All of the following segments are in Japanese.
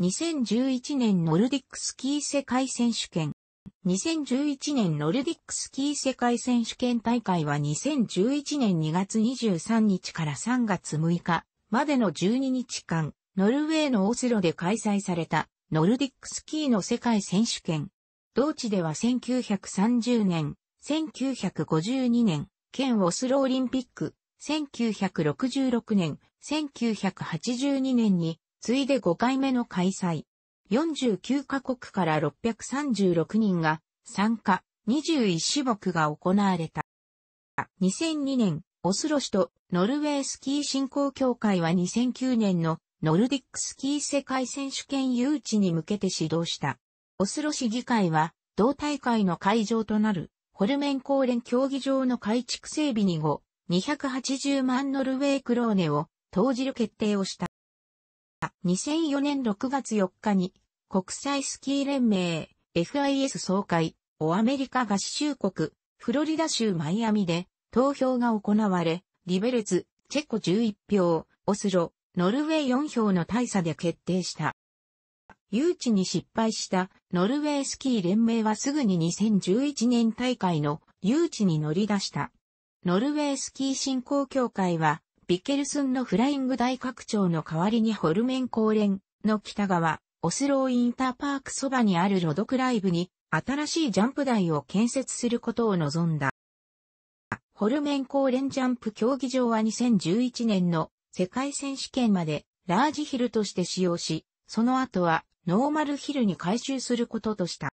2011年ノルディックスキー世界選手権。2011年ノルディックスキー世界選手権大会は2011年2月23日から3月6日までの12日間、ノルウェーのオスロで開催されたノルディックスキーの世界選手権。同地では1930年、1952年、県オスロオリンピック、1966年、1982年に次いで5回目の開催。49カ国から636人が参加、21種目が行われた。2002年、オスロ市とノルウェースキー振興協会は2009年のノルディックスキー世界選手権誘致に向けて指導した。オスロ市議会は、同大会の会場となる、ホルメン公連競技場の改築整備に後、280万ノルウェークローネを投じる決定をした。2004年6月4日に国際スキー連盟 FIS 総会をアメリカ合衆国フロリダ州マイアミで投票が行われ、リベルツ、チェコ11票、オスロ、ノルウェー4票の大差で決定した。誘致に失敗したノルウェースキー連盟はすぐに2011年大会の誘致に乗り出した。ノルウェースキー振興協会はビケルスンのフライング大拡張の代わりにホルメン高連の北側、オスローインターパークそばにあるロドクライブに新しいジャンプ台を建設することを望んだ。ホルメン高連ジャンプ競技場は2011年の世界選手権までラージヒルとして使用し、その後はノーマルヒルに改修することとした。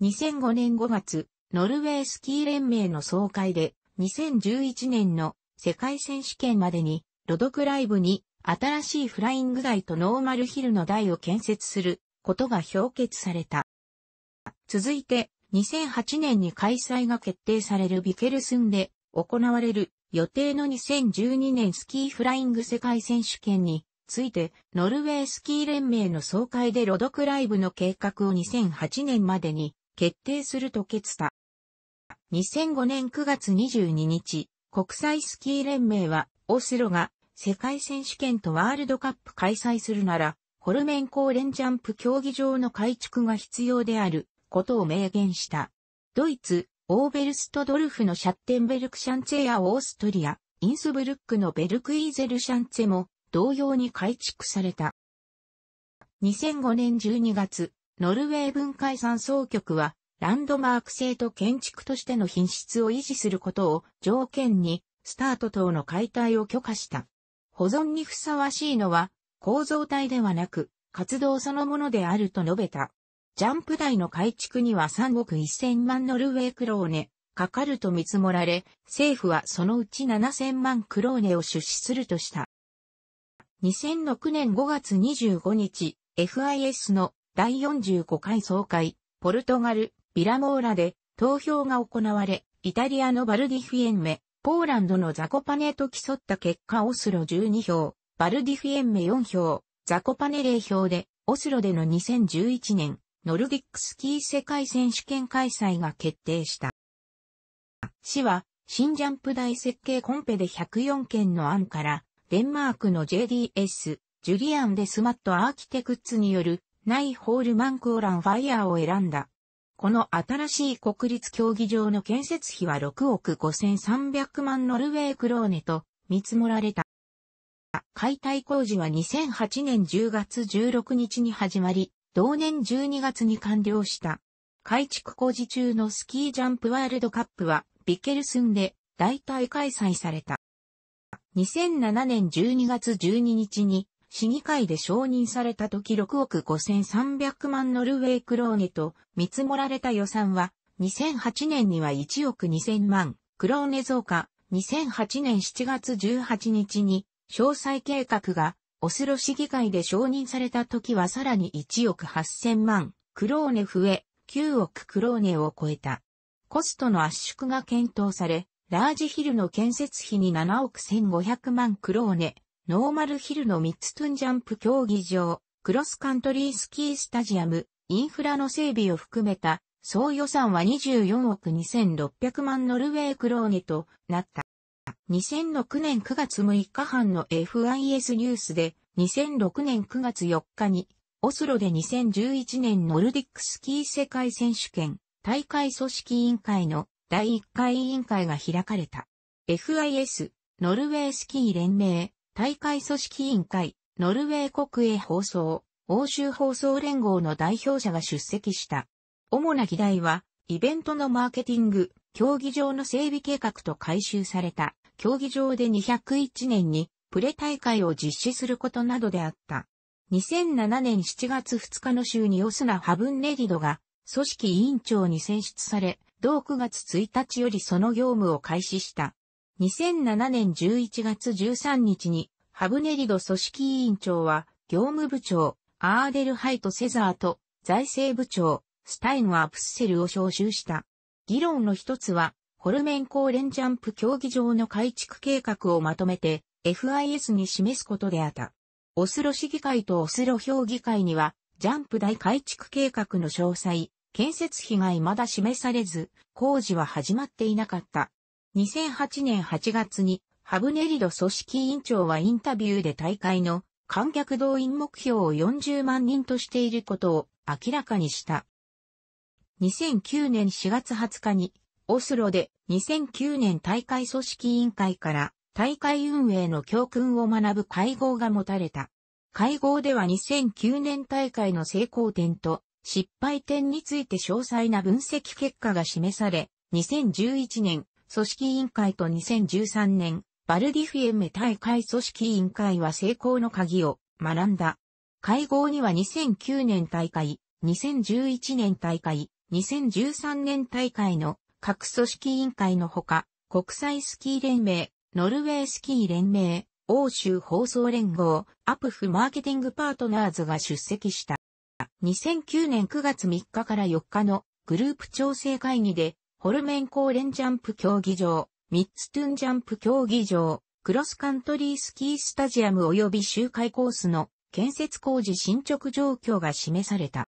2005年5月、ノルウェースキー連盟の総会で2011年の世界選手権までに、ロドクライブに新しいフライング台とノーマルヒルの台を建設することが評決された。続いて、2008年に開催が決定されるビケルスンで行われる予定の2012年スキーフライング世界選手権について、ノルウェースキー連盟の総会でロドクライブの計画を2008年までに決定すると決た。2005年9月22日、国際スキー連盟は、オスロが世界選手権とワールドカップ開催するなら、ホルメンコーレンジャンプ競技場の改築が必要であることを明言した。ドイツ、オーベルストドルフのシャッテンベルクシャンツェやオーストリア、インスブルックのベルクイーゼルシャンツェも同様に改築された。2005年12月、ノルウェー文化遺産総局はランドマーク性と建築としての品質を維持することを条件に、スタート等の解体を許可した。保存にふさわしいのは、構造体ではなく、活動そのものであると述べた。ジャンプ台の改築には3億1000万ノルウェークローネ、かかると見積もられ、政府はそのうち7000万クローネを出資するとした。2006年5月25日、FIS の第45回総会、ポルトガル、ビラモーラで投票が行われ、イタリアのバルディフィエンメ、ポーランドのザコパネと競った結果オスロ12票、バルディフィエンメ4票、ザコパネ0票で、オスロでの2011年、ノルディックスキー世界選手権開催が決定した。市は、新ジャンプ台設計コンペで104件の案から、デンマークの JDS、ジュリアン・デスマット・アーキテクッツによる、ナイ・ホールマンクオラン・ファイヤーを選んだ。この新しい国立競技場の建設費は6億5300万ノルウェークローネと見積もられた。解体工事は2008年10月16日に始まり、同年12月に完了した。改築工事中のスキージャンプワールドカップはビケルスンで大体開催された。2007年12月12日に市議会で承認された時6億5300万ノルウェークローネと見積もられた予算は、2008年には1億2000万クローネ増加、2008年7月18日に詳細計画がオスロ市議会で承認された時はさらに1億8000万クローネ増え、9億クローネを超えた。コストの圧縮が検討され、ラージヒルの建設費に7億1500万クローネ、ノーマルヒルのミッツトゥンジャンプ競技場、クロスカントリースキースタジアム、インフラの整備を含めた、総予算は24億2600万ノルウェークローネとなった。2006年9月6日半の FIS ニュースで、2006年9月4日に、オスロで2011年ノルディックスキー世界選手権大会組織委員会の第1回委員会が開かれた。FIS、ノルウェースキー連盟、大会組織委員会、ノルウェー国営放送、欧州放送連合の代表者が出席した。主な議題は、イベントのマーケティング、競技場の整備計画と改修された、競技場で201年にプレ大会を実施することなどであった。2007年7月2日の週にオスナ・ハブンネィドが組織委員長に選出され、同9月1日よりその業務を開始した。2007年11月13日に、ハブネリド組織委員長は、業務部長、アーデルハイト・セザーと、財政部長、スタインはアプッセルを招集した。議論の一つは、ホルメンコーレンジャンプ競技場の改築計画をまとめて、FIS に示すことであった。オスロ市議会とオスロ評議会には、ジャンプ大改築計画の詳細、建設費が未だ示されず、工事は始まっていなかった。2008年8月にハブネリド組織委員長はインタビューで大会の観客動員目標を40万人としていることを明らかにした。2009年4月20日にオスロで2009年大会組織委員会から大会運営の教訓を学ぶ会合が持たれた。会合では2009年大会の成功点と失敗点について詳細な分析結果が示され、2011年組織委員会と2013年、バルディフィエメ大会組織委員会は成功の鍵を学んだ。会合には2009年大会、2011年大会、2013年大会の各組織委員会のほか、国際スキー連盟、ノルウェースキー連盟、欧州放送連合、アプフマーケティングパートナーズが出席した。2009年9月3日から4日のグループ調整会議でホルメンコーレンジャンプ競技場、ミッツトゥンジャンプ競技場、クロスカントリースキースタジアム及び周回コースの建設工事進捗状況が示された。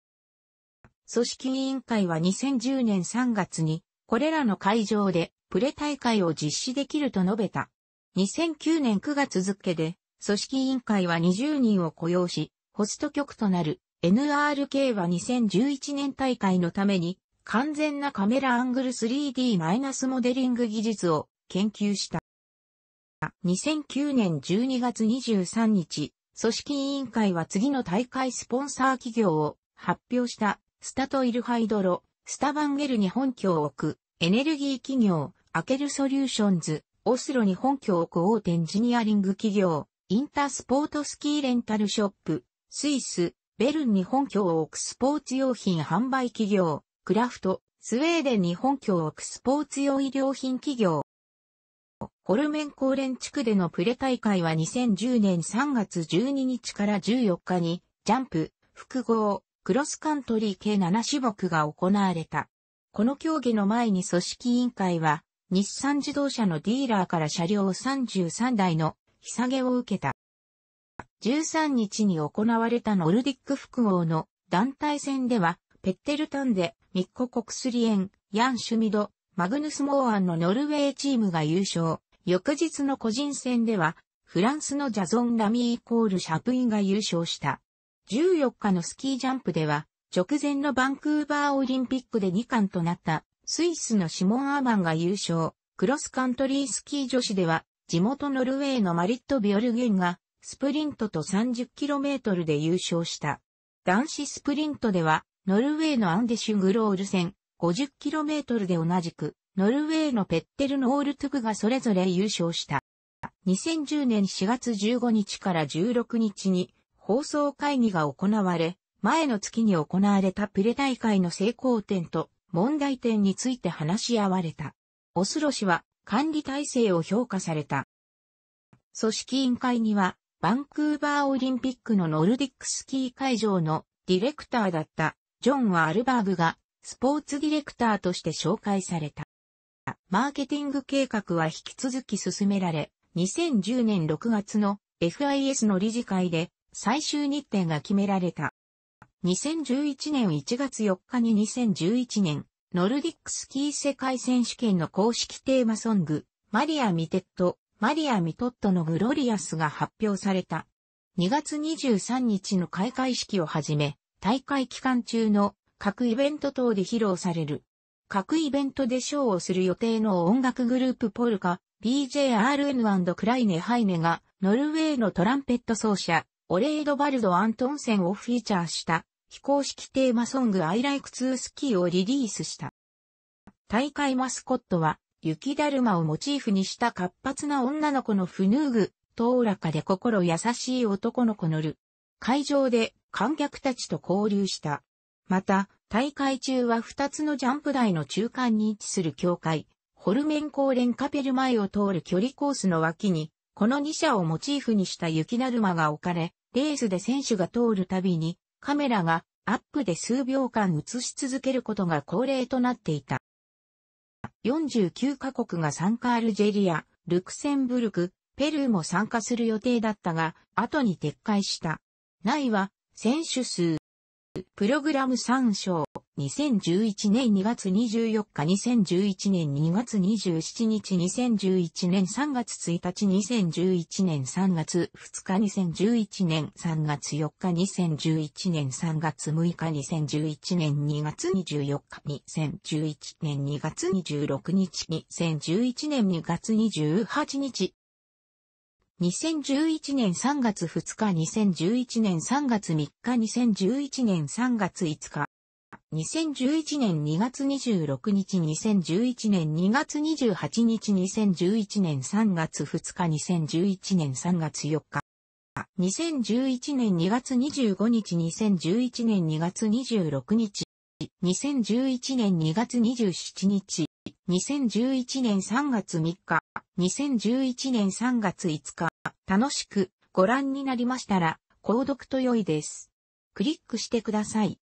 組織委員会は2010年3月に、これらの会場でプレ大会を実施できると述べた。2009年9月付で、組織委員会は20人を雇用し、ホスト局となる NRK は2011年大会のために完全なカメラアングル 3D- マイナスモデリング技術を研究した。2009年12月23日、組織委員会は次の大会スポンサー企業を発表したスタトイルハイドロ、スタバンゲルに本拠を置くエネルギー企業、アケルソリューションズ、オスロに本拠を置く大手エンジニアリング企業、インタースポートスキーレンタルショップ、スイス、ベルンに本拠を置くスポーツ用品販売企業、クラフト、スウェーデンに本拠を置くスポーツ用医療品企業。ホルメンコーレン地区でのプレ大会は2010年3月12日から14日に、ジャンプ、複合、クロスカントリー計7種目が行われた。この競技の前に組織委員会は、日産自動車のディーラーから車両33台の日下げを受けた。13日に行われたノルディック複合の団体戦では、ペッテルタンデ、ミッコ・コクスリエン、ヤン・シュミド、マグヌス・モーアンのノルウェーチームが優勝。翌日の個人戦では、フランスのジャゾン・ラミーイコール・シャプインが優勝した。14日のスキージャンプでは、直前のバンクーバーオリンピックで2冠となったスイスのシモン・アーマンが優勝。クロスカントリースキー女子では地元ノルウェーのマリット・ビオルゲンがスプリントと 30km で優勝した。男子スプリントではノルウェーのアンデシュグロール線、50km で同じく、ノルウェーのペッテルノールトゥクがそれぞれ優勝した。2010年4月15日から16日に放送会議が行われ、前の月に行われたプレ大会の成功点と問題点について話し合われた。オスロ氏は管理体制を評価された。組織委員会にはバンクーバーオリンピックのノルディックスキー会場のディレクターだったジョン・ワールバーグがスポーツディレクターとして紹介された。マーケティング計画は引き続き進められ、2010年6月の FIS の理事会で最終日程が決められた。2011年1月4日に2011年、ノルディックスキー世界選手権の公式テーマソング、マリア・ミテッド、マリア・ミトットのグロリアスが発表された。2月23日の開会式をはじめ、大会期間中の各イベント等で披露される。各イベントでショーをする予定の音楽グループポルカ、BJRN& クライネ・ハイネが、ノルウェーのトランペット奏者、オレード・バルド・アントンセンをフィーチャーした、非公式テーマソング I Like to Ski をリリースした。大会マスコットは、雪だるまをモチーフにした活発な女の子のフヌーグ、とおらかで心優しい男の子のる。会場で観客たちと交流した。また、大会中は2つのジャンプ台の中間に位置する境界、ホルメンレ連カペル前を通る距離コースの脇に、この2社をモチーフにした雪だるまが置かれ、レースで選手が通るたびに、カメラがアップで数秒間映し続けることが恒例となっていた。49カ国が参加アルジェリア、ルクセンブルク、ペルーも参加する予定だったが、後に撤回した。内は、選手数。プログラム参照。2011年2月24日、2011年2月27日、2011年3月1日、2011年3月2日、2011年3月4日、2011年3月6日、2011年2月24日、2011年2月26日、2011年2月28日。2011年3月2日、2011年3月3日、2011年3月5日。2011年2月26日、2011年2月28日、2011年3月2日、2011年3月4日。2011年2月25日、2011年2月26日、2011年2月27日、2011年3月3日、2011年3月5日、楽しくご覧になりましたら、購読と良いです。クリックしてください。